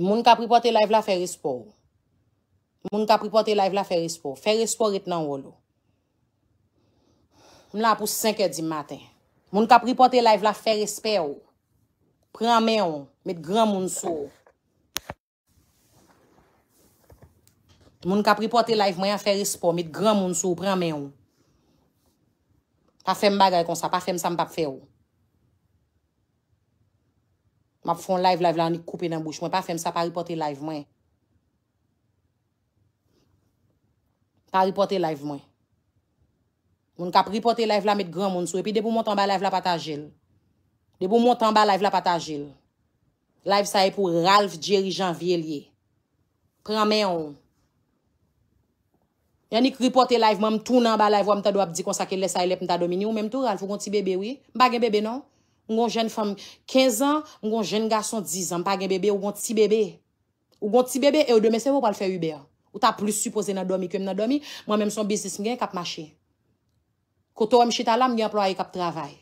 Moun ka pripote live la fer espè ou. Moun ka pripote live la fer espè ou. Fer espè ou et nan wolo. Moun la pou 5 edi maten. Moun ka pripote live la fer espè ou. Pren men ou. Met gran moun sou. Moun ka pripote live mayan fer espè ou. Met gran moun sou. Pren men ou. Pa fem bagay kon sa. Pa fem sa m pap fe ou. Ma pou fon live-live la anik koupe nan bouch. Mwen pa fem sa pa ripote live mwen. Pa ripote live mwen. Mwen kap ripote live la met gran mwen sou. Epi debou mwen tamba live la pata jil. Debou mwen tamba live la pata jil. Live sa e pou Ralph Jerry Jean Vielier. Pren men yon. Yon nik ripote live mwen mtou nan ba live wap mta do ap di konsake lè sa e lep mta domini. Ou mwen mtou Ralph ou kon ti bebe wè. Mbag en bebe non. Mwen mtou. Mwen gen fèm 15 an, mwen gen gason 10 an, mwen pa gen bebe, mwen gen ti bebe. Mwen gen ti bon bebe, e ou de mesè mwen pa l fè yu be an. Ou ta plis supose nan domi, kem nan domi, mwen men son bisis mwen gen kap mache. Koto wèm chitalam, gen plou ay kap travay.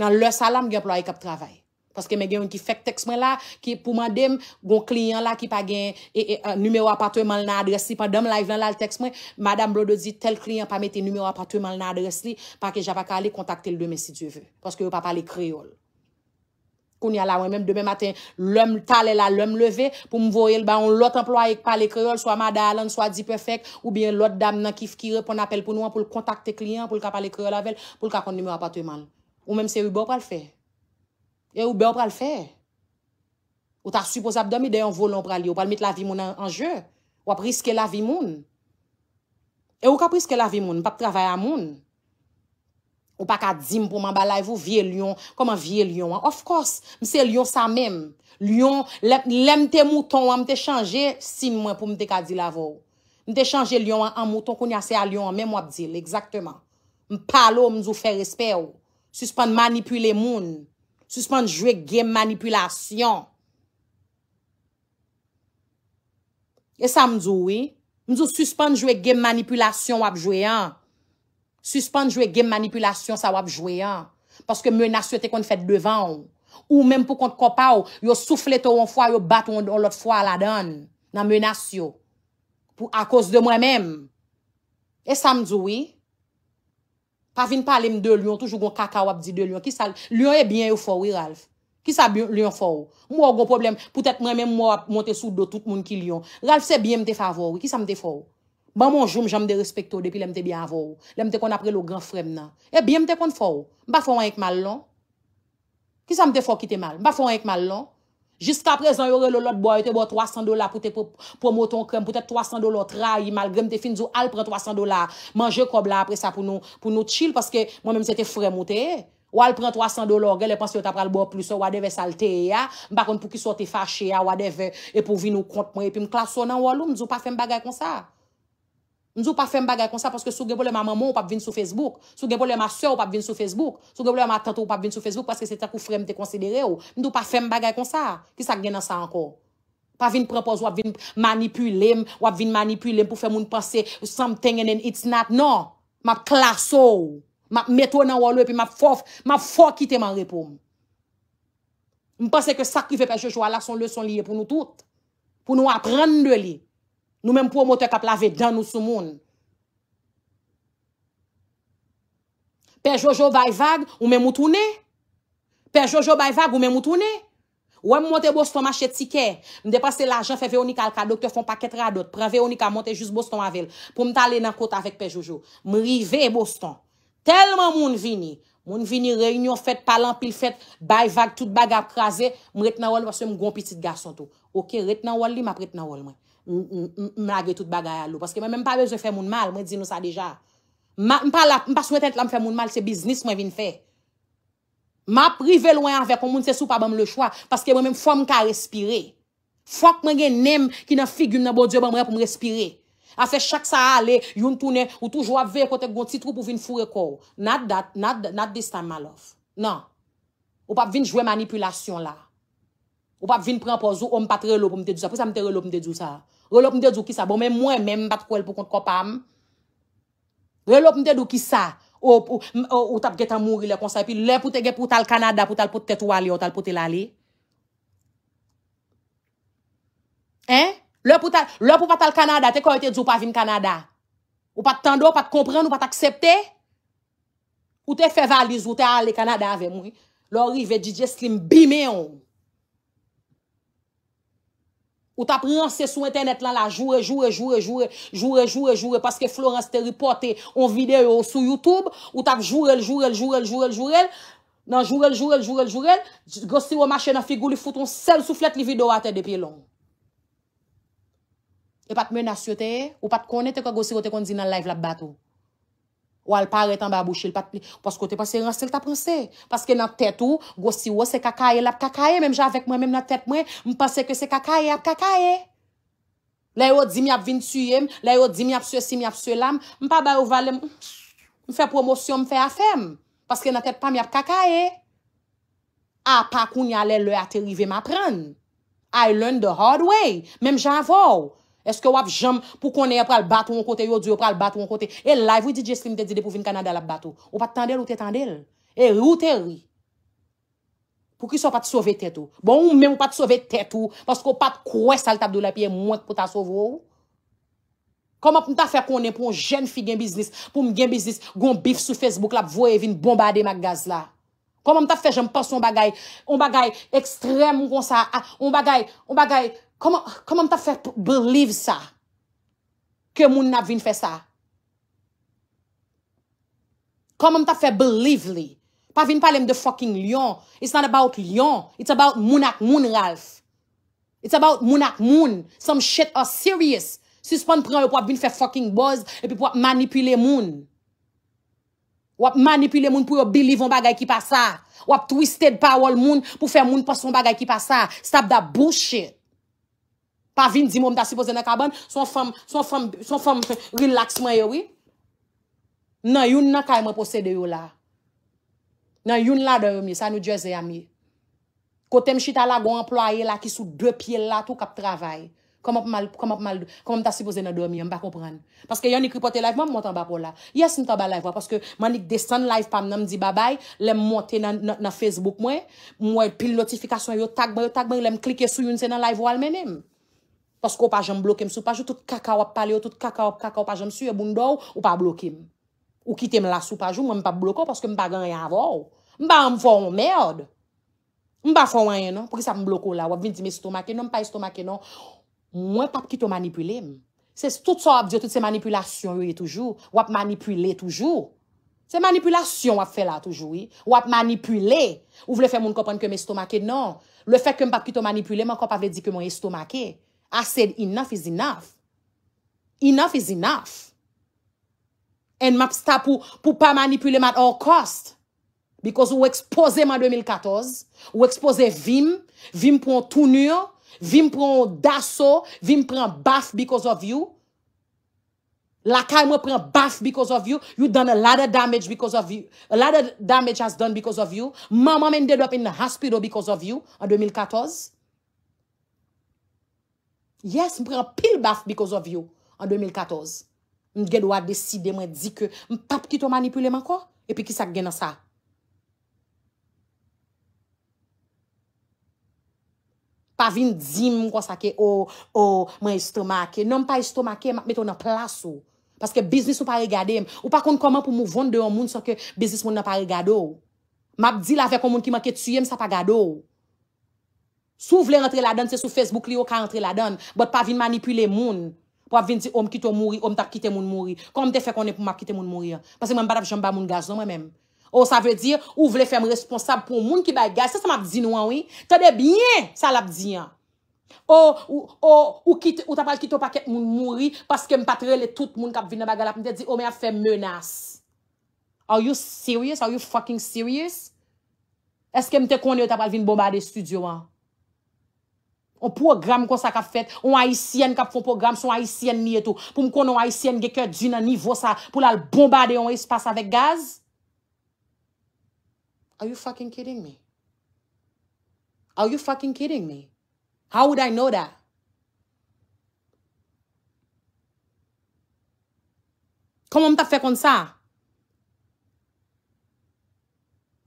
Nan lè salam, gen plou ay kap travay. Paske mè gen yon ki fèk teks mè la, ki pou mè dem, gon kliyen la ki pa gen, e, e, numèro apatè man lè adres li, pa dèm lè yon lè lè teks mè, mè dam blodo di, tel kliyen pa mè te numèro apatè man lè adres li, pa ke jè pa ka lè kontakte lè demè si djè vè, paske yon pa pale kriyol. Kon yon la wè mèm, demè matin, lèm talè la, lèm lè vè, pou mè vò yon, ba yon lot employe pale kriyol, swa mè da lan, swa di pefèk, ou bien lot dam nan kif kire, pou n'apel pou nou an pou lè kont E ou be ou pral fè? Ou ta rsupo sa bdomi deyon volon pral yo? Pral mit la vi moun anje? Ou ap riske la vi moun? E ou ka priske la vi moun? Mpap travay a moun? Ou pak a dim pou mambalay vou vie Lyon? Koman vie Lyon? Of course, mse Lyon sa mèm. Lyon, lem te mouton wè mte chanje, si mwen pou mte kadil avou. Mte chanje Lyon an mouton koun yase a Lyon, mèm wap dil, exaktèman. Mpalo mzou fè respè ou. Suspan manipule moun. Suspande jwe game manipulasyon. E sa m zou we? M zou suspande jwe game manipulasyon wap jwe an. Suspande jwe game manipulasyon sa wap jwe an. Paske menasyon te kon fèt devan ou. Ou menm pou kon te kopa ou. Yo souflet ou an fwa, yo bat ou an lot fwa la dan. Nan menasyon. A kos de mwen menm. E sa m zou we? Avine pale m de Lyon, toujou goun kaka wap di de Lyon. Ki sa Lyon e byen ou fò wè, Ralph? Ki sa Lyon fò wè? M wò goun problem, poutèt mè mè m wò ap monte sou do tout moun ki Lyon. Ralph, se byen m te fò wò wè? Ki sa m te fò wè? Ban moun joum, jan m de respekto depi lèm te byen wò wò. Lèm te kon apre lò gran frem nan. E byen m te kon fò wè? M wè fò wè ek mal lò? Non? Ki sa m te fò wè ki te mal? M wè fò wè ek mal lò? Non? Jiska prezant yo re lo lot boye bon, te bo 300 dola pou te promo ton krem, pou te 300 dola tra yi mal greme te fin, zo al pren 300 dola manje kob la apre sa pou nou tchil, paske mwen mèm se te frem ou te, ou al pren 300 dola, gè le panse yo ta pral bo plus ou wadeve salte ya, mbakon pou ki sote fache ya, wadeve, e pou vi nou kont mwen, epi mkla sonan walo, mzo pa fèm bagay kon sa. Ndou pa fèm bagay kon sa, poske sou gen pou lè ma maman ou pap vin sou Facebook, sou gen pou lè ma sè ou pap vin sou Facebook, sou gen pou lè ma tante ou pap vin sou Facebook, poske se ta kou frem te konsidere ou, ndou pa fèm bagay kon sa, ki sa gen nan sa anko. Pa vin propose ou ap vin manipulem, ou ap vin manipulem pou fèm un pase ou something and then it's not, nan, map klaso ou, map meto nan wole ou, pi map fò, map fò kite man repon. Mpase ke sak yon fè peche chwa, la son le son liye pou nou tout, pou nou apren de li. Nou men mpou mwote ka plave dan nou sou moun. Pe Jojo bay vag, ou men mwotounen? Pe Jojo bay vag, ou men mwotounen? Ou an mwote boston manche tikè? Mde pase l'ajan fe veonika alka doktor fon paket radot. Pre veonika mwote jous boston avèl. Pou mta alè nan kote avèk Pe Jojo. Mri ve boston. Telman moun vini. Moun vini reynyon fèt, palan pil fèt. Bay vag, tout bag ap krasè. Mw retena wòl wòsè mw gon pitit gasson tou. Ok, retena wòl li, ma pretena wòl mwen. Mwen agre tout bagay alou Paske mwen mwen pa veze fè moun mal Mwen di nou sa deja Mwen pa sou net ente la mwen fè moun mal Se biznis mwen vin fè Mwen aprive lwen avè Kom mwen se sou pa bèm le chwa Paske mwen mwen fò mwen ka respire Fòk mwen gen nem ki nan figy mwen nan bodye Bèm re pou mwen respire Afè chak sa ale yon toune Ou touj wap ve kote gonti trou pou vin fure kò Nat distan malof Nan Ou pap vin jwe manipulasyon la Ou pa vin prenpozou, om pat relop mwen te djou sa. Pwè sa mwen te relop mwen te djou sa? Relop mwen te djou ki sa, bon mwen mwen mwen bat kwen pou kont kopam. Relop mwen te djou ki sa, ou tap getan mouri le konsay. E pi le pou te ge pou tal Kanada, pou tal pou te twali, ou tal pou te lali. Hein? Le pou tal Kanada, te kwa ou te djou pa vin Kanada. Ou pa tando, ou pa te kompren, ou pa te aksepte. Ou te fevalize, ou te ale Kanada ve mouri. Lori ve DJ Slim bime yon. Ou tap rense sou internet lan la joure, joure, joure, joure, joure, joure, joure, joure, paske Florence te ripote on videyo sou YouTube, ou tap joure, joure, joure, joure, joure, joure, nan joure, joure, joure, joure, joure, gosi wou mache nan figou li foute un sel souflet li video ate depi long. E pat menas yote, ou pat konete kwa gosi wote konzi nan live la batou. Ou al pare tan babouche l patne, pasko te pase rense l ta pense. Paske nan tete ou, gosi ou se kakae la p kakae, memja avek mwen, menm nan tete mwen, mwen pase ke se kakae la p kakae. Lè ou di mi ap vintuyem, lè ou di mi ap se si, mi ap se lam, mwen pa bè ou valem, mwen fè promosyon, mwen fè afem. Paske nan tete pa mi ap kakae. A pa koun yale lè ate rive m ap pran. I learn the hard way, memja avou. Eske wap jom pou konen ya pral baton yon kote, yon diyo pral baton yon kote. E la, yon DJ Slim te dide pou vin Kanada la baton. Ou pat tendel ou te tendel. E rou te rou. Pou ki sou pat sove tetou. Bon, ou men ou pat sove tetou. Paske ou pat koues al tab do la piye mwenk pou ta sovrou. Koma mta fe konen pou jen fi gen biznis, pou mgen biznis gon bif sou Facebook la pou voye vin bombarder magaz la. Koma mta fe jom pas yon bagay, yon bagay ekstrem, yon ah, bagay yon bagay Koman ta fè believe sa? Ke moun nan vin fè sa? Koman ta fè believe li? Pa vin pale m de fokin lion. It's not about lion. It's about moun ak moun, Ralph. It's about moun ak moun. Some shit are serious. Si spon pre, yo pou ap vin fè fokin buzz epi pou ap manipule moun. Wap manipule moun pou yo believe m bagay ki pa sa. Wap twisted power moun pou fè moun pason bagay ki pa sa. Stop that bullshit. Stop that bullshit. pa vin di moun ta sipoze nan kaban, son fom, son fom, son fom relaxman yo we. Nan yon nan ka yon posede yo la. Nan yon la do yon mi, sa nou jeze ya mi. Kote m chita la, goun ploa ye la ki sou dwe pye la tou kap travay. Komop mal, komop mal, komop ta sipoze nan do yon mi, yon pa kompran. Paske yon ni kripote live, moun mwantan ba po la. Yes mwantan ba live wa, paske manik desan live pam nan mdi babay, lèm mwante nan Facebook mwen, mwen pil notifikasyon yo tag bay, yo tag bay, lèm klike sou yon se nan live wal menem. Paske ou pa jen blokèm sou pa jou, tout kaka wap pale ou, tout kaka wap kaka wap pa jen sou, e ou pa blokèm. Ou kitèm la sou pa jou, mwen mwen pa blokèm paske mwen pa ganyan avò. Mwen pa an mwen fò an mèrd. Mwen pa fò an yè nan, pou ki sa mwen blokèm la, wap vin di mè stoma kè nan, mwen pa yè e stoma kè nan. Mwen pap ki to manipulèm. Se tout sa wap diyo, tout se manipulasyon yò yè e toujou, wap manipulè toujou. Se manipulasyon wap fè la toujou yè, wap manipulè. Ou vle fè moun kapèn ke mè st I said enough is enough. Enough is enough. And map sta pou pa manipule mat all cost. Because ou expose ma 2014. Ou expose vim. Vim pou an tounyo. Vim pou an daso. Vim pou an baf because of you. La kaj mou pre an baf because of you. You done a lot of damage because of you. A lot of damage has done because of you. Ma mame nded up in hospital because of you. An 2014. Yes, m pre a pil baf because of you, an 2014. M gen wad deside, mwen di ke, m pap ki to manipuleman ko, epi ki sak gen a sa. Pa vin zim kon sa ke, oh, oh, mwen istomake. Non m pa istomake, m ap meto nan plas ou. Paske biznis ou pa rigade, ou pa kon koman pou mou vonde yon moun sa ke biznis moun nan pa rigado ou. Map di la ve kon moun ki m a ketuyem sa pa rigado ou. Sou vle rentre la don, se sou Facebook li yo ka rentre la don, bot pa vin manipule moun, pou ap vin di, om kito mouri, om tak kite moun mouri. Kom te fe konen pou ma kite moun mouri ya? Pase mwen bat ap jamba moun gazon mwen men. Ou oh, sa ve dir, ou vle fe m responsab pou moun ki bay gazon, se sa map di nou anwi, te de bine, sa lap di ya. Oh, ou, oh, ou, ou, ou ta pal kite moun mouri, paske m patrele tout moun kap vine bay gazon, m te di, ome a fe m menas. Are you serious? Are you fucking serious? Eske m te konen ou ta pal vin bombade studio an? On program kon sa ka fet, on ICN kap fon program, son ICN ni etou, pou m konon ICN geke djina nivo sa, pou lal bombade yon espas avek gaz? Are you fucking kidding me? Are you fucking kidding me? How would I know that? Kom om ta fe kon sa?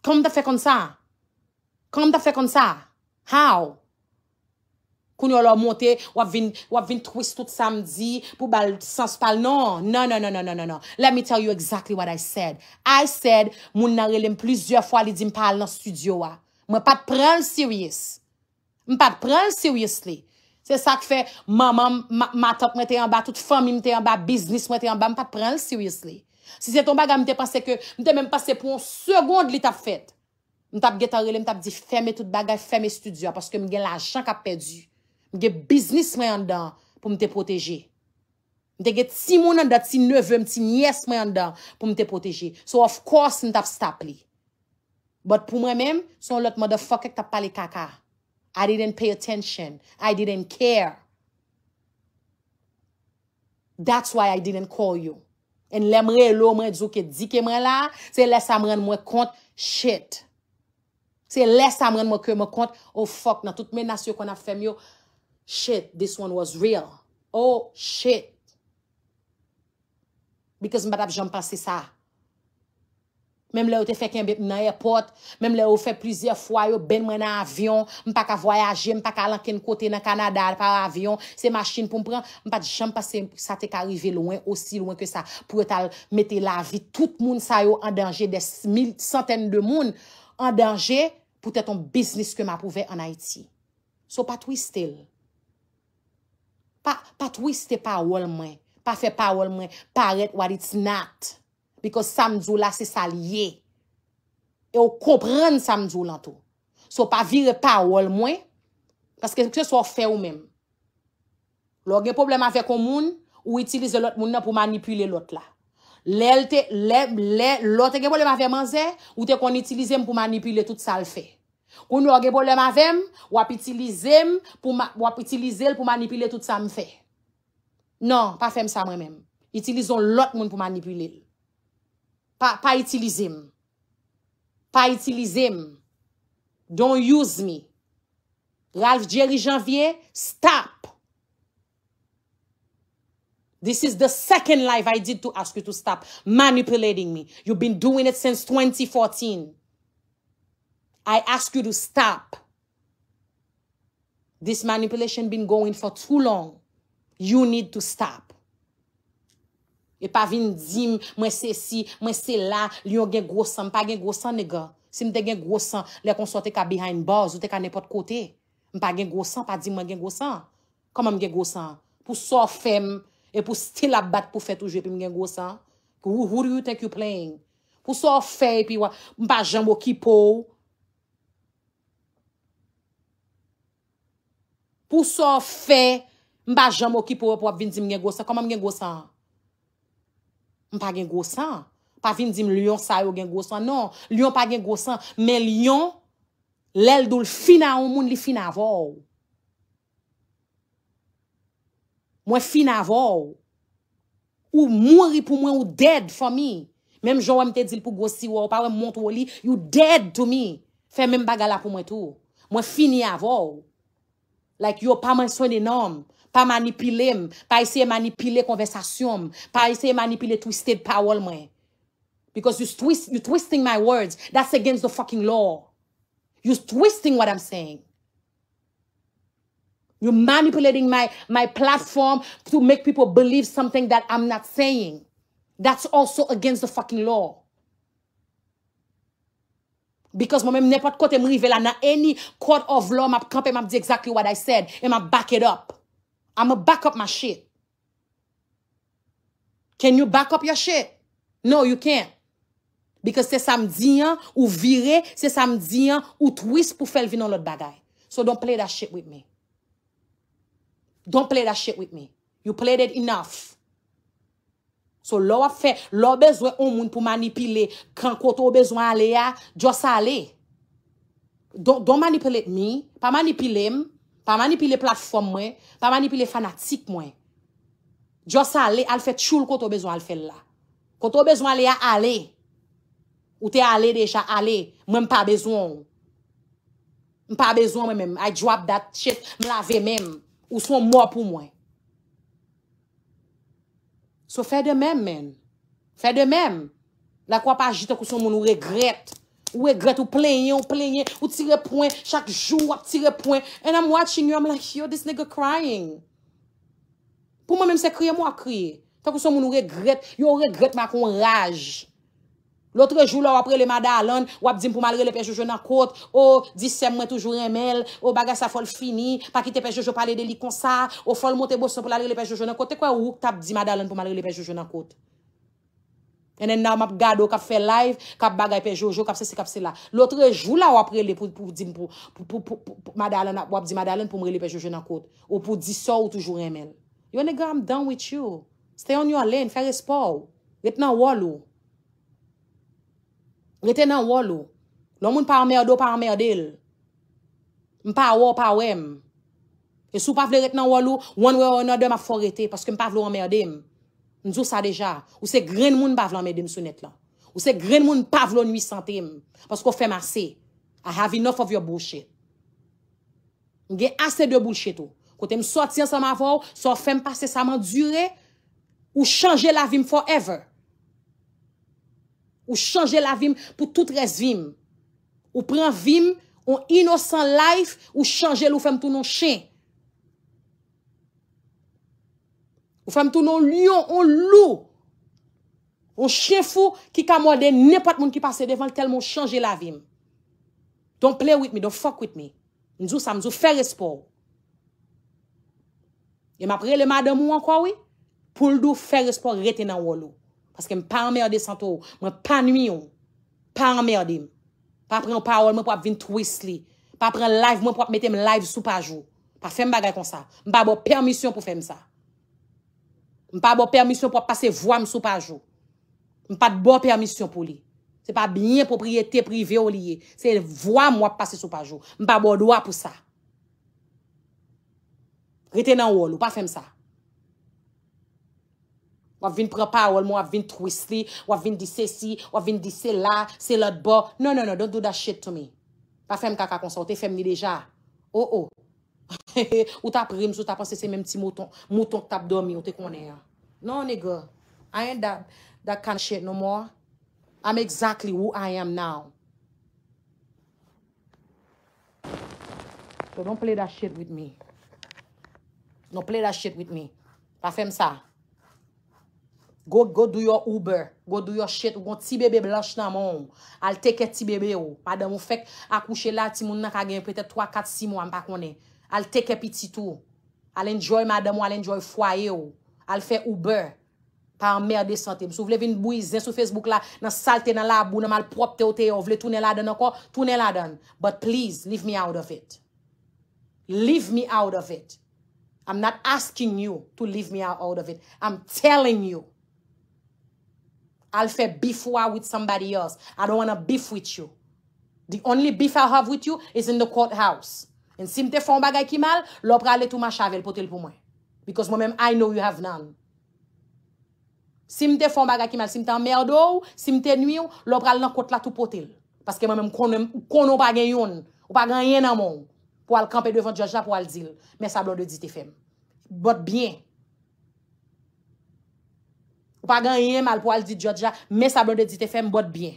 Kom om ta fe kon sa? Kom om ta fe kon sa? How? koun yo lor monte, wap vin twist tout samdi pou bal sens pal. Non, non, non, non, non, non, non. Let me tell you exactly what I said. I said, moun narelem plisye fwa li di mpal nan studio wa. Mwen pat pren l siris. Mwen pat pren l siris li. Se sa kfe, maman, matok, mwen te yon ba tout fami, mwen te yon ba biznis, mwen te yon ba, mwen pat pren l siris li. Se se ton bagay mwen te pase ke, mwen te mwen pase pou an segonde li tap fet. Mwen tap getarele, mwen tap di feme tout bagay, feme studio, paske mwen gen l ajan kap pedi. Nde ge biznis mwen an dan pou mte proteje. Nde ge ti moun an dan ti neve mwen ti nyes mwen an dan pou mte proteje. So of course ntaf stapli. But pou mwen men, son lot mwede fok ek ta pali kaka. I didn't pay attention. I didn't care. That's why I didn't call you. En lem mwen lo mwen dzo ke di ke mwen la, se lesa mwen mwen kont, shit. Se lesa mwen mwen kont, oh fok nan tout men nasyo kon afem yo fok. Shit, this one was real. Oh, shit. Because mba tap jom pa se sa. Mem le ou te fe ken bep nan airport. Mem le ou fe plizye fwa yo, ben mwen nan avyon. Mpa ka voyaje, mpa ka lanken kote nan Kanada, par avyon, se maschine pou mpre. Mpa di jom pa se sa te ka rive louen, osi louen ke sa, pou etal mette la vi. Tout moun sa yo an danje, desi mil, santen de moun, an danje pou te ton business ke mba pouve an Haiti. So pat we still. Pa twiste pa wol mwen. Pa fe pa wol mwen. Pa ret what it's not. Because samjou la se sal ye. E ou kompren samjou lan tou. So pa vire pa wol mwen. Paske se so fe ou men. Lo gen problem avek ou moun. Ou itilize lot moun nan pou manipule lot la. Le, le, le, lot. Gen problem avek manze. Ou te kon itilize m pou manipule tout sal fe. Kou nou a gebo le ma vem, wap itilize l pou manipile tout sa m fe. Non, pa fem sa m remem. Itilize l lot moun pou manipile l. Pa itilize l. Pa itilize l. Don't use me. Ralph Jerry Janvier, stop! This is the second life I did to ask you to stop manipulating me. You've been doing it since 2014. I ask you to stop. This manipulation been going for too long. You need to stop. E pa vin dim, mwen se si, mwen se la, li yon gen gosan. Mpa gen gosan, nega. Si mte gen gosan, le kon so te ka behind bars, ou te ka nepot kote. Mpa gen gosan, pa di mwen gen gosan. Kama mgen gosan? Pou so fem, e pou still abat pou fet ouje, pi mgen gosan? Who do you think you playing? Pou so fem, e mpa jan wakipo ou, Pou sa fe, mba jam wakipo wap vin dim gen gosan. Koman gen gosan? Mpa gen gosan. Pa vin dim lyon sa yo gen gosan. Non, lyon ppa gen gosan. Men lyon, lel dou l fina ou moun li fina avow. Mwen fina avow. Ou mwari pou mwen ou dead for mi. Mem jowa mte dil pou gosi waw. Ou pare mwont wali. You dead to mi. Fe mwen bagala pou mwen tou. Mwen fini avow. Like yo pa mensyon enom, pa manipilem, pa eseye manipile conversation pa eseye manipulate twisted pawol mwen. Because you twist, you twisting my words. That's against the fucking law. You twisting what I'm saying. You're manipulating my, my platform to make people believe something that I'm not saying. That's also against the fucking law. Because mwen mwen ne pat kote mrive la nan any court of law, mwen ap kampe, mwen ap di exactly what I said, mwen ap back it up. I mwen back up my shit. Can you back up your shit? No, you can't. Because se sam diyan ou vire, se sam diyan ou twist pou fel vinon lot bagay. So don't play that shit with me. Don't play that shit with me. You played it enough. So lò wap fè, lò bezwen ou moun pou manipile kan koto bezwen alè ya, jò sa alè. Don manipilet mi, pa manipilem, pa manipile platform mwen, pa manipile fanatik mwen. Jò sa alè, al fè choul koto bezwen al fè la. Koto bezwen alè ya, alè. Ou te alè deja, alè. Mwen pa bezwen ou. Mwen pa bezwen mwen mèm. I drop that shit, mwen la ve mèm. Ou son mò pou mwen. So fè de mèm men, fè de mèm, la kwa pa aji takou son moun ou regret, ou regret, ou plenye, ou plenye, ou tirepon, chak jou ap tirepon, and I'm watching you, I'm like, yo this nigger crying, pou mèm se kriye, mwa kriye, takou son moun ou regret, yo regret makon rage. L'otre jou la wap prele mada alon, wap di m pou malrele pe jojo nan kote. O, oh, disem mwen toujou remel, o oh, bagay sa fol fini, pa ki te pe jojo pale de li konsa, o fol mote boso pou malrele pe jojo nan kote. Te kwa ou tap di mada alon pou malrele pe jojo nan kote? Enen nan wap gado kap fe live, kap bagay pe jojo, kap se se kap se la. L'otre jou la wap prele mwen toujou remel, wap di mada alon pou malrele pe jojo nan kote. O pou diso toujou remel. Yon e gwa, I'm done with you. Stay on your lane, fay respaw. Ret nan walo. Reten nan wolo, loun moun pa omerdo pa omerdel. M pa owo, pa owem. E sou pa vle ret nan wolo, woun wè wè wè nan dem a forete, paske m pa vle omerdem. Ndjou sa deja, ou se gren moun pa vle omerdem sou net lan. Ou se gren moun pa vle o nwisantem, paske ou fem ase. I have enough of your bullshit. Nge ase de bullshit ou. Kote m sotien sa ma vò, sot fem pase sa man dure, ou chanje la vim forever. ou chanje la vim pou tout res vim. Ou pren vim, ou inosan laif, ou chanje lou fem tou nou chen. Ou fem tou nou lion, ou lou. Ou chen fou ki kam wade, ne pat moun ki pase devan tel moun chanje la vim. Don't play with me, don't fuck with me. Ndou sa mdou fer espo. Yem apre le madem wankwa we? Poul dou fer espo retenan wolo. Paske m pa emmerde santo ou, mwen pa nwi ou, pa emmerde im. Pa pren ou pa oul mwen pou ap vin twist li, pa pren live mwen pou ap mette m live sou pa jou. Pa fem bagay kon sa, m pa bo permisyon pou fem sa. M pa bo permisyon pou ap pase vwa m sou pa jou. M pa de bo permisyon pou li. Se pa binyen propriyete privye ou liye, se vwa m wap pase sou pa jou. M pa bo doa pou sa. Rite nan oul ou pa fem sa. Wav vin prepa, wav vin twisty, wav vin disesi, wav vin disela, seladbo. Non, non, non, don't do that shit to me. Pa fem kaka konsante, fem ni deja. O, oh, o. Oh. Ou ta prims, ou ta pasese menm ti mouton, mouton tap domi, ou te konen. Non, nega. I ain't that, that can shit no more. I'm exactly who I am now. So don't play that shit with me. Don't play that shit with me. Pa fem sa. Go do your uber. Go do your shit. Ou kon ti bebe blush nan moun. Al teke ti bebe ou. Madame ou fek akouche la ti moun nan ka gen. Pe te 3, 4, 6 moun an pa kone. Al teke pi ti tou. Al enjoy madame ou. Al enjoy fwaye ou. Al fe uber. Pa an merde sante. M sou vle vin bouye zen sou Facebook la. Nan salte nan la abou. Nan mal prop te ote yo. Vle tou ne la den akon. Tou ne la den. But please leave me out of it. Leave me out of it. I'm not asking you to leave me out of it. I'm telling you. Al fe bifwa with somebody else. I don't wanna bif with you. The only bif I have with you is in the courthouse. En si mte fon bagay ki mal, lopral le tou ma chave l potel pou mwen. Because mwem, I know you have none. Si mte fon bagay ki mal, si mte anmerdou, si mte nwiu, lopral nan kote la tou potel. Paske mwem konon bagay yon, wapagay yon nan mwong, pou al kampe devan djaja pou al dil. Men sa blon de di te fem. But bien, Ou pa gan yemen al pou al di diotja, me sa blon de di te fe mbot bien.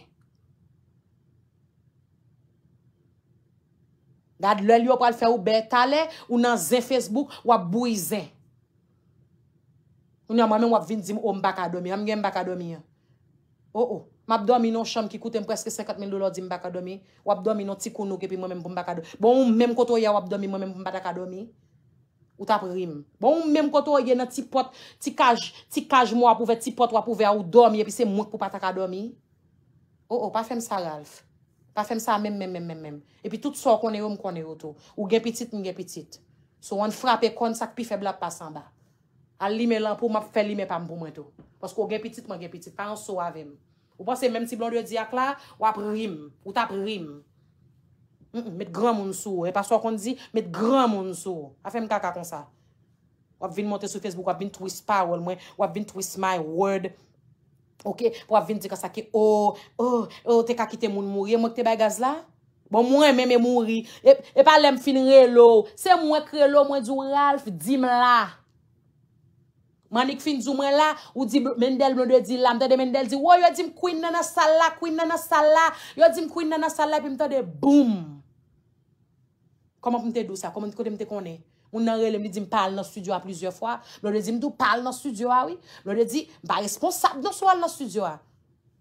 Gad lèl yo pou al fe ou betale ou nan zen Facebook, wap bou yi zen. Ou nan mwame wap vin zim ou oh, mbakadomi, am gen mbakadomi oh, oh, non non bon, ya. Ou ou, mwap domi non chanm ki kouten preske 50 mil dolar zim mbakadomi, wap domi non tikounou kepi mwame mpumbakadomi. Bon ou mwen mkoto ya wap domi mwame mpumbakadomi. Ou tap rim. Bon mèm koto yè nan ti pot, ti kaj, ti kaj mò apouve, ti pot wapouve a ou dormi, epi se mouk pou pataka dormi. Ou oh, ou, oh, pa fèm sa Ralph. Pa fèm sa mèm mèm mèm mèm mèm. Epi tout sa konè yo m konè yo to. Ou gen pitit m gen pitit. So wan frape kon sak pi feblap pa samba. A li mè lan pou m ap fè li mè pam pou mè to. Posk ou gen pitit m gen pitit. Pan sou avèm. Ou pas se mèm ti blondi ou diak la, wap rim. Ou tap rim. Met gran moun sou, e pa sou akon di Met gran moun sou, afe m kaka kon sa Wap vin monte sou Facebook Wap vin twist power, wap vin twist my word Ok, wap vin di ka sa ki Oh, oh, oh Te kakite moun mouri, e mwen te bay gaz la Bon mwen mè mè e mouri E, e pale m fin relo Se mwen krelo, mwen di ou Ralph, di m la Manik fin di ou m la Ou di Mendel, mwen de di la Mwen de de Mendel di, woy yo di m kouin nana sala Kouin nana sala Yo di m kouin nana sala, e pi m to de boom Koman pou mte dou sa? Koman pou mte kote ah ah. mte konen? Moun nanre lem li di mpal nan studio a plusieurs fwa. Lode di mtou mpal nan studio a, oui? Lode di, mpa responsable nou sou al nan studio a.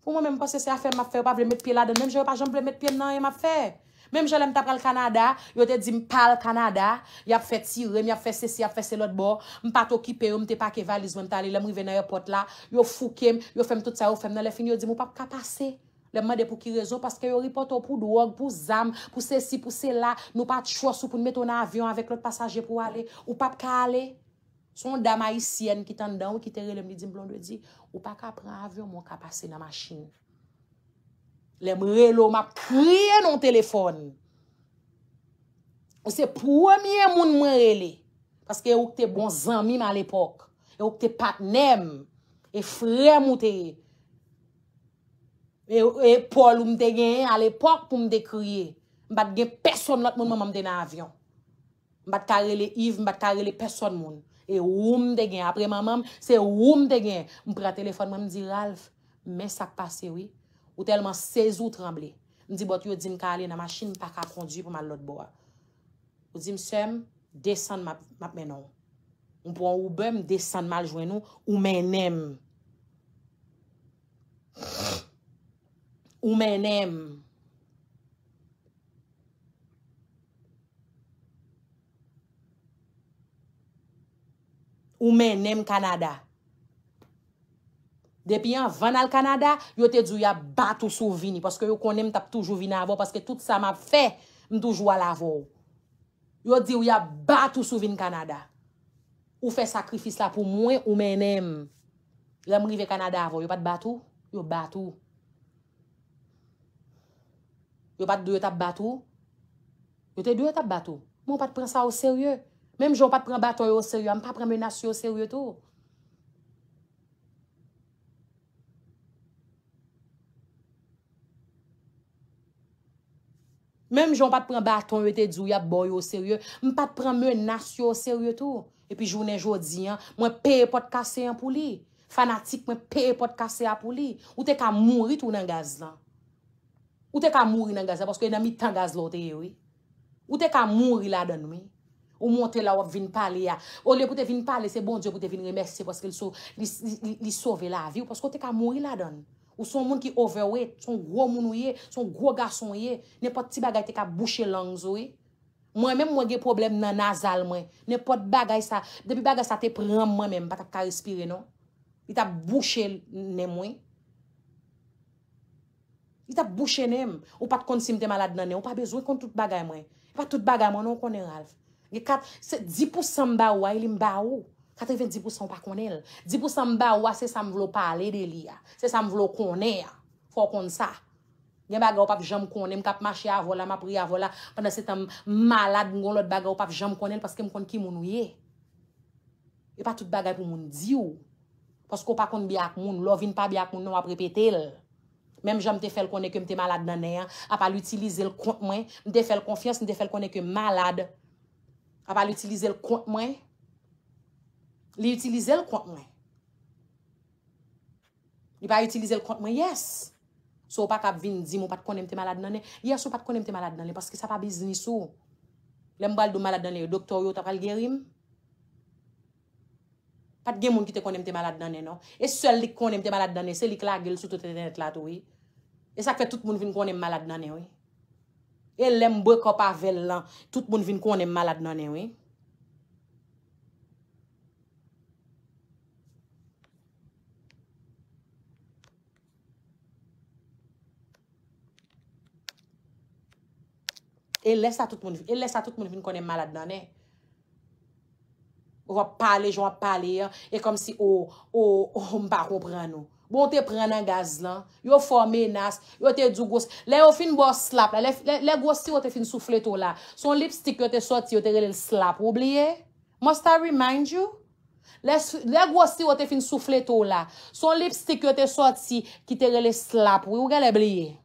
Fou mwen mwen mpa sese a fèm ma fè, mpa vle mpè la den. Mèm jè wè pa jèm vle mpè nan yèm a fè. Mèm jèm mta pral Kanada, yò te di mpal Kanada. Yèp fè tirèm, yèp fè sese, yèp fè selot bo. Mpa to kipe yò, mte pa ke valiz wèm talè, lèm rive nan yò pot la. Yò fou kem, yò Demande pou ki rezo, paske yo ripoto pou doog, pou zam, pou se si, pou se la, nou pat chosou pou nou meto nan avyon avek lout pasaje pou ale, ou pap ka ale, son dama isyen ki tan dan, ou ki tere le midi mblon de di, ou pa ka pran avyon, moun ka pase nan maschine. Le mrelo, map prie nou telefon. Ou se premier moun mrele, paske yo kte bon zanmim al epok, yo e kte patnem, e frem moutere, E, e Paul ou m de gen, al epok pou m de kriye, m bat gen peson lot moun m am den avyon. M bat karele Yves, m bat karele peson moun. E ou m de gen, apre m am, se ou m de gen, m pre telefon m am di, Ralph, men sak pase wè, ou telman sezou tremble. M di, bot yo din karele nan masin, m pa ka kondi pou m al lot bo. Ou di, m sem, desan map men ou. M pou an oube, m desan mal jwen ou, ou men nem. Ou men em. Ou men em Kanada. Depi an vana l Kanada, yo te di ou ya bat ou sou vini. Paske yo konem tap toujou vina avon. Paske tout sa ma fe, m toujou al avon. Yo di ou ya bat ou sou vini Kanada. Ou fe sakrifis la pou mwen, ou men em. Yo am rive Kanada avon. Yo pat bat ou? Yo bat ou. Yo bat ou. Yo pat dwe tap batou. Yo te dwe tap batou. Mwen pat pren sa ou serye. Mwen joun pat pren batou ou serye. Mwen pat pren mwen nasyo ou serye tou. Mwen joun pat pren batou ou te dwe yap boy ou serye. Mwen pat pren mwen nasyo ou serye tou. E pi jounen joudi an, mwen pe e pot kase an pou li. Fanatik mwen pe e pot kase an pou li. Ou te ka mounri tou nan gaz lan. Ou te ka mouri nan gazan, paske yon nan mi tangaz lote yoy. Ou te ka mouri la don yoy. Ou mwote la wop vin pale ya. Ou le pou te vin pale, se bon diyo pou te vin remersi paske li sove la vi. Ou paske ou te ka mouri la don. Ou son moun ki overweight, son gwo moun yoy, son gwo gason yoy. Nenpote ti bagay te ka boucher langz yoy. Mwen mwen gen problem nan nazal mwen. Nenpote bagay sa, depi bagay sa te pran mwen men, pata ki ka respire non. I ta boucher ne mwen. I tap bouchenem ou pat kon simte malade nanen. Ou pa bezwe kon tout bagay mwen. I pat tout bagay mwen nou konen, Ralf. I kat, se dipousan mba wwa, ili mba wwa. Katre ven dipousan pa konen. Dipousan mba wwa, se sa m vlo pale deli ya. Ah. Se sa m vlo konen ya. Fokon sa. Ah. Gen bagay wpa vjam konen, m kap mache avola, m apri avola. Pande se tam malade mgon lot bagay wpa vjam konen, paske m konen ki moun wye. I pat tout bagay pou moun diyo. Paske wpa konen biak moun, lovin pa biak moun nou apri petel. Mem jan mte fèl konè ke mte malade nanè. A pa l'utilize l'kont mwen. Mte fèl konfians, mte fèl konè ke malade. A pa l'utilize l'kont mwen. Li utilize l'kont mwen. Li pa l'utilize l'kont mwen, yes. Sou pa kap vin, di mou pat konè mte malade nanè. Ya sou pat konè mte malade nanè, paske sa pa biznisou. Lembal do malade nanè, yo doktor yo tapal gerim. Pat gen moun ki te konè mte malade nanè, no. E sel lik konè mte malade nanè, sel lik la gel sou te tenet lato, oui. E sa kwe tout moun vin konen malade nanen we? E lem bo kop a vel lan, tout moun vin konen malade nanen we? E lesa tout moun vin, e lesa tout moun vin konen malade nanen. Ou a pale, ou a pale, e kom si ou, ou mba, ou bran ou. Bon te pre nan gaz lan, yo fò menas, yo te djou gos, le yo fin bo slap la, le gos ti yo te fin soufle to la, son lipstik yo te soti yo te rele slap, ou blye? Must I remind you? Le gos ti yo te fin soufle to la, son lipstik yo te soti ki te rele slap, ou gale blye?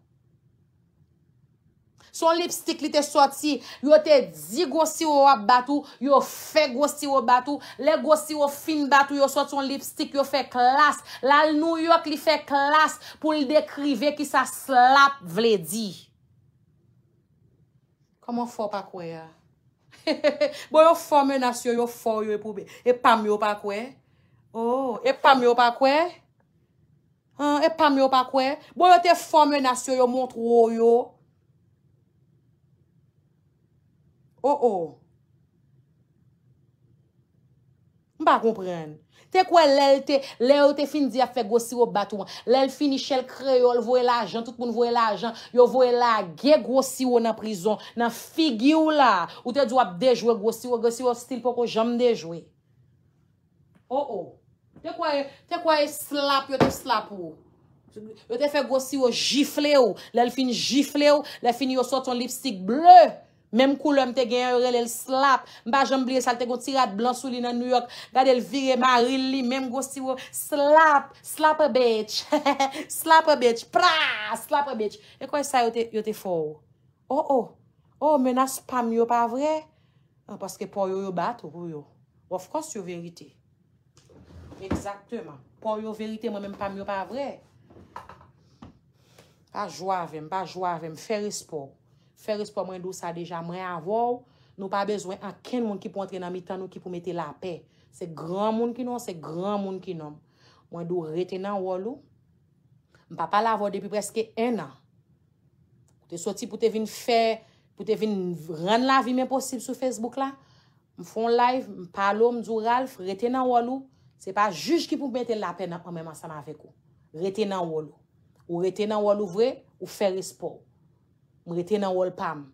Son lipstik li te soti, yo te di gosi yo wap batou, yo fe gosi yo batou, le gosi yo fin batou, yo soti son lipstik, yo fe klas. La New York li fe klas pou li dekrive ki sa slap vle di. Koman fò pa kwe ya? Bo yo fò menasyon yo fò yo epoube, epam yo pa kwe? Oh, epam yo pa kwe? Epam e yo pa kwe? Bo yo te fò menasyon yo montro yo? O-o. Oh, oh. M pa kompren. Te kwa lèl te, lèl ou te fin di ap fe gosi ou batouman. Lèl finichèl kre yo, l voye la ajan, tout moun voye la ajan. Yo voye la, ge gosi ou nan prizon, nan figi ou la. Ou te dwa ap dejwe gosi ou, gosi ou stil pok ou jam dejwe. O-o. Oh, te kwa e slap, yo te slap ou. Yo te fe gosi ou, jifle ou. Lèl fin jifle ou, lèl fin yo sot ton lipstik bleu. Mem kou lèm te gen yore lèl slap. Mba jamblè sal te gò tirat blansou li nan New York. Gade l vire maril li. Mem gò si wò slap. Slap a bèch. Slap a bèch. Pra! Slap a bèch. E kwen sa yote fò? Oh oh. Oh menas pa myo pa vre? An ah, paske pou yò yò bat ou kou yò. Wò fkos yò verite. Eksaktèman. Pou yò verite mwen men pa myo pa vre. A jwa avèm. Ba jwa avèm. Fè respon. Fè respon mwen do sa deja mre avou, nou pa bezwen an ken moun ki pou antre nan mi tan nou ki pou mette la pe. Se gran moun ki nou, se gran moun ki nou. Mwen do reten nan wou lou, mpa pa la avou depi preske en an. Te soti pou te vin fè, pou te vin rande la vi men posib sou Facebook la. Mfon live, mpalo, mdou ralf, reten nan wou lou. Se pa juj ki pou mette la pe nan pwemèman san avèkou. Reten nan wou lou. Ou reten nan wou lou vre, ou fè respon. m rete nan wol pam.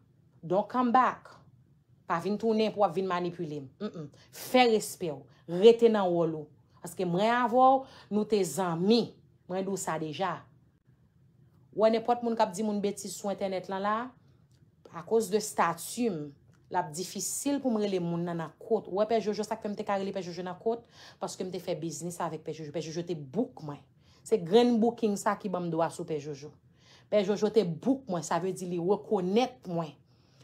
Donk kambak, pa vin toune pou ap vin manipulem. Fè respè ou, rete nan wol ou. Aske mre avou, nou te zami. Mre dou sa deja. Wè nè pot moun kap di moun betis sou internet lan la? A kos de statum, lap difisil pou mre le moun nan akot. Wè pe Jojo sak pe mte kareli pe Jojo nan akot paske mte fè biznis avèk pe Jojo. Pe Jojo te bouk mwen. Se gren bouking sa ki bam do aso pe Jojo. Pe Jojo te bouk mwen. Sa ve di li rekonet mwen.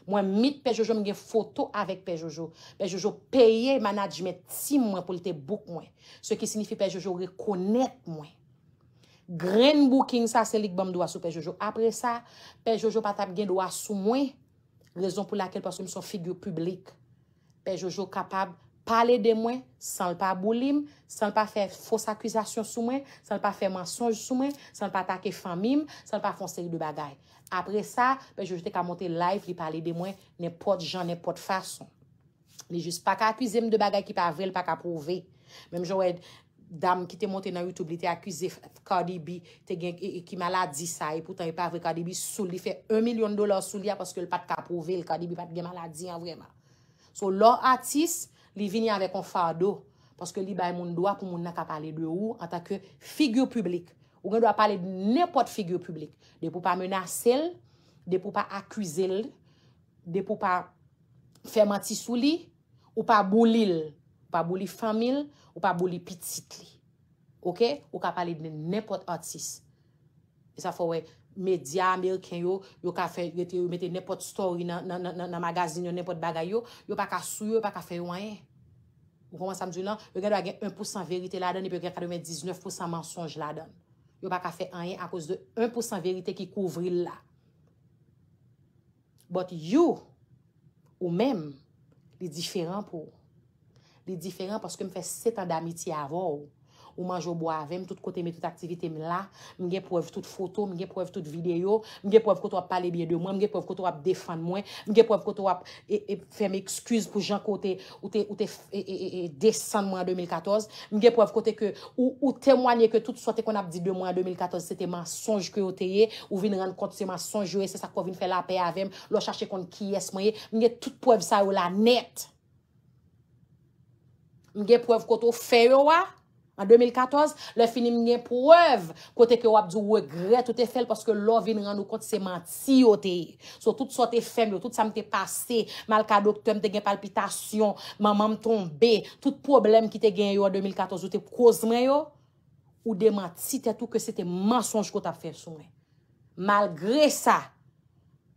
Mwen mit Pe Jojo mwen gen foto avèk Pe Jojo. Pe Jojo peye manat jme ti mwen pou li te bouk mwen. Se ki sinifi Pe Jojo rekonet mwen. Gren boukin sa selik bom do aso Pe Jojo. Apre sa, Pe Jojo patap gen do aso mwen. Rezon pou lakel pasom son figyo publik. Pe Jojo kapab... pale de mwen, san l pa boulim, san l pa fe fos akwizasyon sou mwen, san l pa fe mensonj sou mwen, san l pa take famim, san l pa fonseri de bagay. Apre sa, pe jw jw te ka monte live li pale de mwen, ne pot jen, ne pot fason. Li jw se pa ka akwizem de bagay ki pa avre, li pa ka prouve. Mem jw ed, dam ki te monte nan YouTube, li te akwize kadi bi, te gen ki maladi sa, ipoutan, li pa avre kadi bi sou li fe 1 milyon dolar sou li ya paske li pa te ka prouve, li kadi bi pa te gen maladi ya vreman. So, lor atis, li vini avè kon fado, paske li bay moun doa pou moun nan kap pale dwe ou, anta ke figyo publik. Ou gen doa pale dwen nepot figyo publik. De pou pa menase l, de pou pa akwize l, de pou pa fermatise ou li, ou pa bolil, ou pa boli famil, ou pa boli pititli. Ou kap pale dwen nepot atis. E sa fò wè, Medya, milken yo, yo kafe, yo mette nepot story nan magazin yo, nepot bagay yo, yo pa ka sou yo, yo pa kafe wanyen. Ou koman sa mdou nan, yo gen do a gen 1% verite la dan, yo gen 99% mensonj la dan. Yo pa kafe wanyen a kouse de 1% verite ki kouvri la. But you, ou men, li diferan pou. Li diferan paske m fè setan d'amiti avou. ou manj ou bo avèm, tout kote me tout aktivite me la, mge preve tout foto, mge preve tout video, mge preve kote wap pale bie de mwen, mge preve kote wap defan mwen, mge preve kote wap e, e, fèm eksküz pou jan kote ou te e, desen mwen 2014, mge preve kote ke ou temwanyè ke tout sou te kon ap di de mwen 2014, se te man sonj kwe yo te ye, ou vin ren kont se man sonj yo, e se sa kwa vin fè la pe avèm, lo chache kon ki yes mwen ye, mge tout preve sa yo la net, mge preve kote ou fè yo wak, An 2014, le finim nye preuve kote ke wap di wegret ou te fel paske lò vin rannou kont se manti yo te yi. So tout sa te fem yo, tout sa mte pase, malka dokte mte gen palpitation, maman mtonbe, tout problem ki te gen yo an 2014 ou te kozmen yo, ou de manti te tou ke se te masonj kote ap fel sou men. Malgre sa,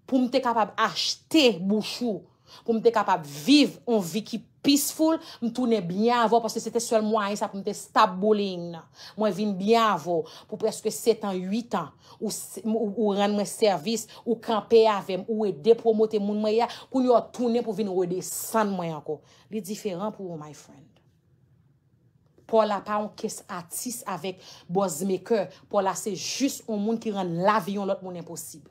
pou mte kapab achete bouchou, pou mte kapab viv an vi ki pasi, Peaceful, m toune blyan avò, paske se te sel mwen ay, sa pou m te stab bolen nan. Mwen vin blyan avò, pou preske 7 an, 8 an, ou rend mwen servis, ou kampe avèm, ou e depromote moun mwen ya, pou nou a toune pou vin ou e de san mwen anko. Li diferan pou mwen, my friend. Po la pa, on kes atis avèk boz meke, po la se jist ou moun ki rend la vyon lot moun enposib.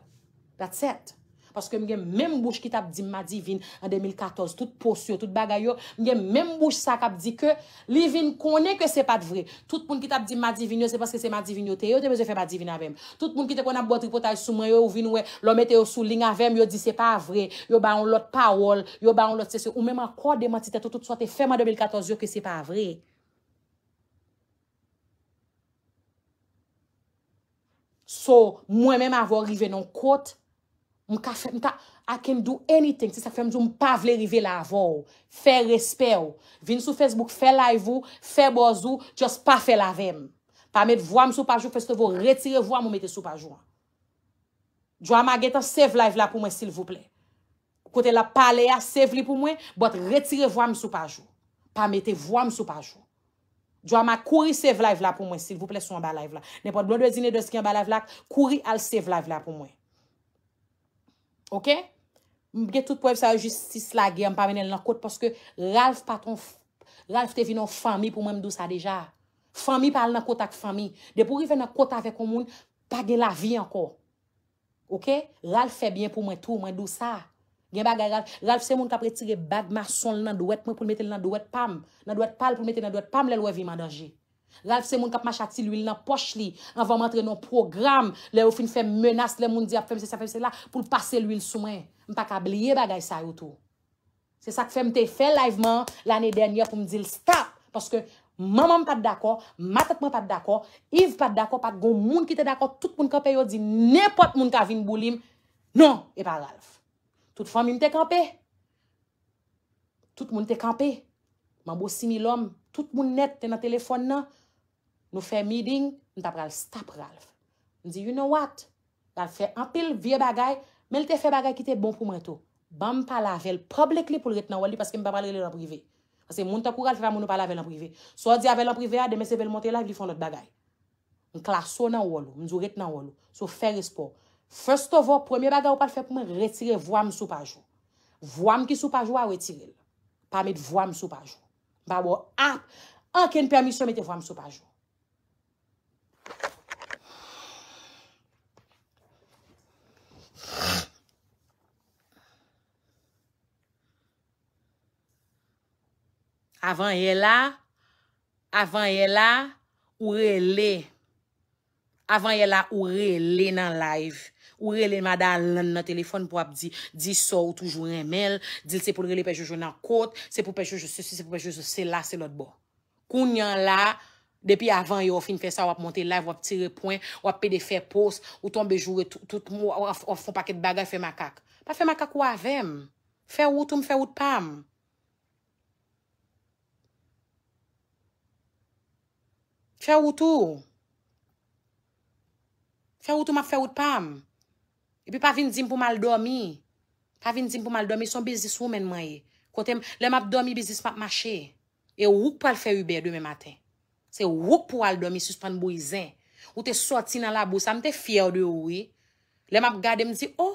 That's it. Paske mwen gen menm bouch ki tap di ma divin an 2014. Tout posyo, tout bagay yo. Mwen gen menm bouch sa kap di ke li vin kone ke se pat vre. Tout moun ki tap di ma divin yo se paske se ma divin yo te yo te mè se fe ma divin avèm. Tout moun ki te kon ap bot ripotay souman yo ou vin we lòmè te yo souling avèm yo di se pa vre. Yo ba yon lot pa wol, yo ba yon lot se se. Ou mè mè akwa dematite tout tout sa te fe ma 2014 yo ke se pa vre. So mwen mè mè avò rive non kote. M ka fen ta, a ken do anything. Si sa fen do, m pa vle rive la avon ou. Fe respe ou. Vin sou Facebook, fe live ou, fe boz ou, just pa fe lavem. Pa met vwa m sou pajou festevo, retire vwa m ou mette sou pajou an. Dwa ma geta save live la pou mwen, sil vouple. Kote la pale a, save li pou mwen, bot retire vwa m sou pajou. Pa mette vwa m sou pajou. Dwa ma kuri save live la pou mwen, sil vouple sou an ba live la. Nepot blon dwezine dwez ki an ba live la, kuri al save live la pou mwen. Ok? Mbeke tout pou ev sa justice la ge, mpamen el nan kote, paske Ralph te vi nan fami pou mwen mdou sa deja. Fami pal nan kote ak fami. Depo rive nan kote avek ou moun, pa gen la vi anko. Ok? Ralph fe bien pou mwen tou, mwen mdou sa. Gen baga Ralph, Ralph se moun kapre tire bag, mason l nan dwet, mwen pou mwete l nan dwet pam, nan dwet pal pou mwete nan dwet pam, l el wè vi man danje. Ralf se moun kap machati l'uil nan poch li, an va mantre nan program, le ou fin fèm menas, le moun di ap ah, fèm se se fèm se la pou l'passe l'uil souman. M pa kabliye bagay sa yotou. Se sa k fèm te fè liveman l'anè denye pou m di l'stap. Paske maman pat d'akor, matatman pat d'akor, Yves pat d'akor, pat goun moun ki te d'akor, tout moun kapè yo di, nepot moun kavin boulim. Non, e pa Ralf. Tout fòm yon te kampè. Tout moun te kampè. Man bo simi l'om, tout moun net te nan telefon nan. nou fè miding, nou ta pral stap ralv. Nou di, you know what? Dal fè anpil vie bagay, men te fè bagay ki te bon pou mwen to. Ban m pa lavel, publicly pou l ret nan wali, paske m pa pral rele lan prive. Paske moun ta kou ral fè, moun nou pa lavel lan prive. So, di avel lan prive, a demè se bel monte la, li fon lot bagay. Nou klar, son nan wali, m nou ret nan wali. So, fè respon. First of all, premier bagay ou pal fè pou m retire vwa m sou pa joun. Vwa m ki sou pa joun a wetire. Pamit vwa m sou pa joun. Avan ye la, avan ye la, ou re le. Avan ye la, ou re le nan live. Ou re le, mada nan nan telefon pou ap di, di so ou toujou remel, dil se pou re le pejoujou nan kote, se pou pejoujou se si, se pou pejoujou se la, se lot bo. Koun yan la, depi avan yo, fin fè sa wap monte live, wap tire point, wap pede fè pos, wap tombe joure tout mou, wap fò paket bagay fè makak. Pa fè makak wavèm, fè woutoum, fè woutpam. Fè woutou. Fè woutou map fè wout pam. Epi pa vin zin pou mal dormi. Pa vin zin pou mal dormi son bizis women maye. Kote lem ap dormi bizis map mache. E wouk pou al fè woube do me maten. Se wouk pou al dormi suspan bou izen. Ou te soti nan la bousa. Mte fè wou de ouwe. Lem ap gade mzi o. Oh,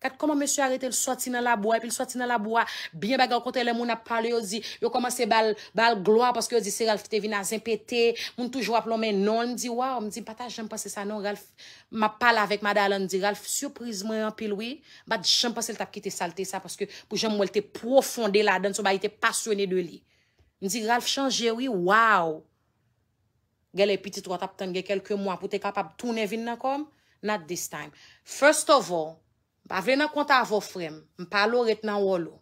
Kat koman mè sè arète lè sòti nan la boya, pè lè sòti nan la boya, bè yon bè gò kontè lè moun ap pale, yon komanse bè al gloa, pòske yon sè Ralph te vin a zin petè, moun toujou ap lò mè non, mè di wò, mè di pata jèm pa sè sa non, Ralph, mè pale avèk madalè, mè di Ralph, sürpriz mè yon pil wè, bat jèm pa sè lè tap ki te salte sa, pòske pou jèm wèl te profonde la dan, sou bè yon te pasyonè de li. Mè di Ralph chanjè wè, wòw! Pa vè nan konta avò frem, mpalo ret nan wò lò.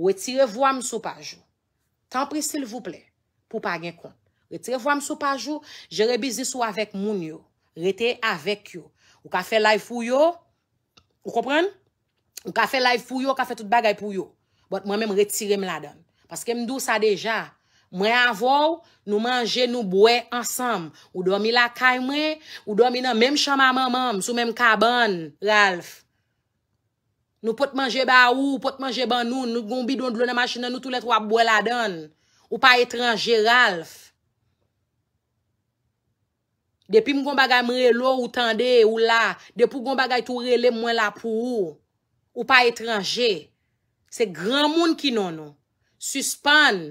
Ou etire vòm sou pa jò. Tampri s'il voup lè, pou pa gen konta. Retire vòm sou pa jò, jere bizis ou avèk moun yo. Rete avèk yo. Ou ka fè laif ou yo, ou kompren? Ou ka fè laif ou yo, ou ka fè tout bagay pou yo. Bòt mwen mèm retire mè la don. Paske mdou sa deja. Mwen avò, nou manje, nou bwe ansam. Ou do mi la kaj mè, ou do mi nan mèm chaman mèm, msou mèm kaban, ralf. Nou pote manje ba ou, pote manje ba nou, nou gombi dond lona machina nou tou let wap bwe la don. Ou pa etranje, Ralph. Depi m gomba ga m relo ou tande ou la, depi m gomba ga itou rele mwen la pou ou. Ou pa etranje. Se gran moun ki non nou. Suspon.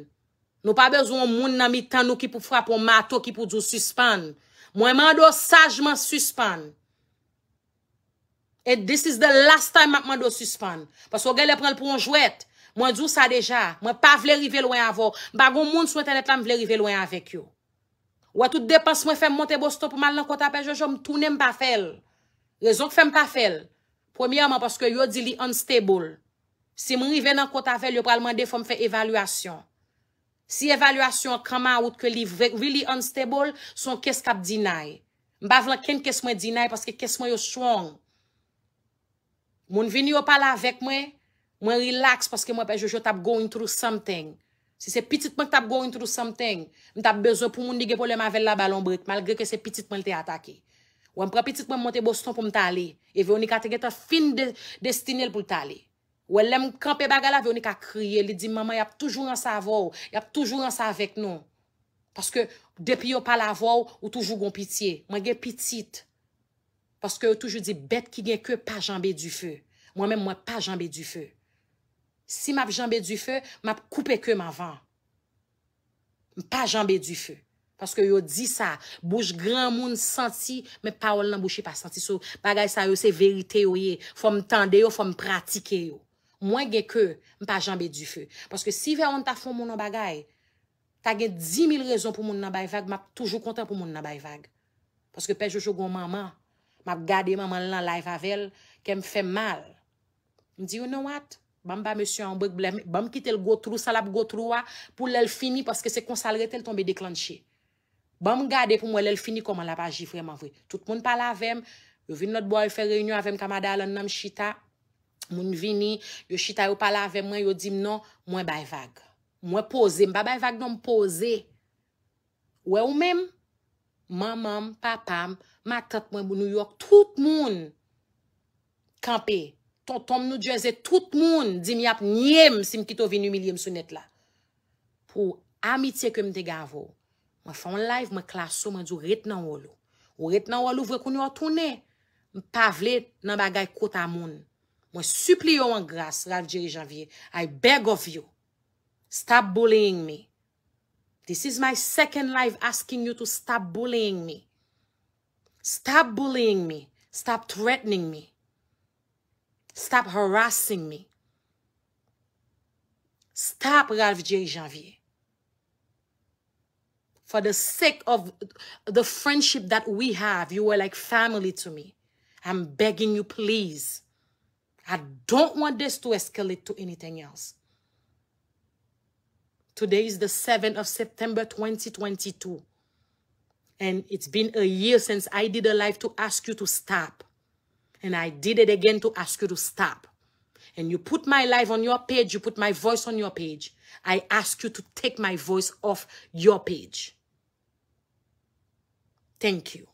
Nou pa bezon moun nan mi tan nou ki pou frapon mato ki pou djou suspon. Mwen mando sajman suspon. Et this is the last time makman do suspane. Paswa gen le prel pou an jwet. Mwen di ou sa deja. Mwen pa vle rive lwen avon. Mba goun moun sou tenet la mwen vle rive lwen avek yo. Ou atout depans mwen fem monte bo stop mal nan kota pej yo, yo mtounen pa fel. Rezon ke fem pa fel? Premiyaman paske yo di li unstable. Si mwen rive nan kota fel, yo pralman de fom fe evalwasyon. Si evalwasyon kama out ke li really unstable, son kes kap dinay. Mba vle ken kes mwen dinay paske kes mwen yo shwong. Moun vini yo pala vek mwen, mwen relax paske mwen pe Jojo tap going through something. Si se pitit mwen tap going through something, mwen tap bezo pou moun di ge pou le mavel la balon bret, malgre ke se pitit mwen te atake. Ou an pra pitit mwen monte boston pou mwen tale, e veon ni ka tege ta fin destine l pou tale. Ou an lem kranpe bagala veon ni ka kriye, li di maman yap toujou ansa avou, yap toujou ansa vek nou. Paske depi yo pala avou, ou toujou gon pitiye, mwen ge pitit. Paske yo toujou di bet ki gen ke pa jambè du fè. Mwen men mwen pa jambè du fè. Si map jambè du fè, map koupe ke manvan. Mwen pa jambè du fè. Paske yo di sa, bouj gran moun senti, men pa oul nan bouj si pa senti. So bagay sa yo se verite yo ye, fò m tende yo, fò m pratike yo. Mwen gen ke, mwen pa jambè du fè. Paske si ve yon ta fò moun nan bagay, ta gen 10.000 rezon pou moun nan bay vag, map toujou konten pou moun nan bay vag. Paske pe jojou goun maman, m ap gade maman lan live avel, ke m fè mal. M di, you know what? Bam ba mè sè yon blèm, bam kite l go trou, salap go trou wa, ah, pou lèl fini, paske se konsalre tel tombe deklanché. Bam gade pou m wèl lèl fini, koman la pa agi fèman vwe. Tout moun pala avèm, yo vin not boy fè reynyo avèm kamada, lan nan m chita, moun vini, yo chita yo pala avèm, mwen yo di m non, mwen bay vag. Mwen pose, mba bay vag non pose. Ouè ou mèm? Mamam, papam, matatman bou New York, tout moun kampe. Totom nou dweze tout moun di mi ap nyem si mkito vin yu miliyem sou net la. Po amitye ke mte gavou, mwen foun live mwen klaso mwen djou ret nan wolo. Ou ret nan wolo vwe kon yo atounen. Mpavle nan bagay kota moun. Mwen supli yo an gras, Rav Jerry Janvier. I beg of you, stop bullying me. This is my second life. asking you to stop bullying me. Stop bullying me. Stop threatening me. Stop harassing me. Stop, Ralph J. Janvier. For the sake of the friendship that we have, you were like family to me. I'm begging you, please. I don't want this to escalate to anything else. Today is the 7th of September 2022. And it's been a year since I did a live to ask you to stop. And I did it again to ask you to stop. And you put my life on your page, you put my voice on your page. I ask you to take my voice off your page. Thank you.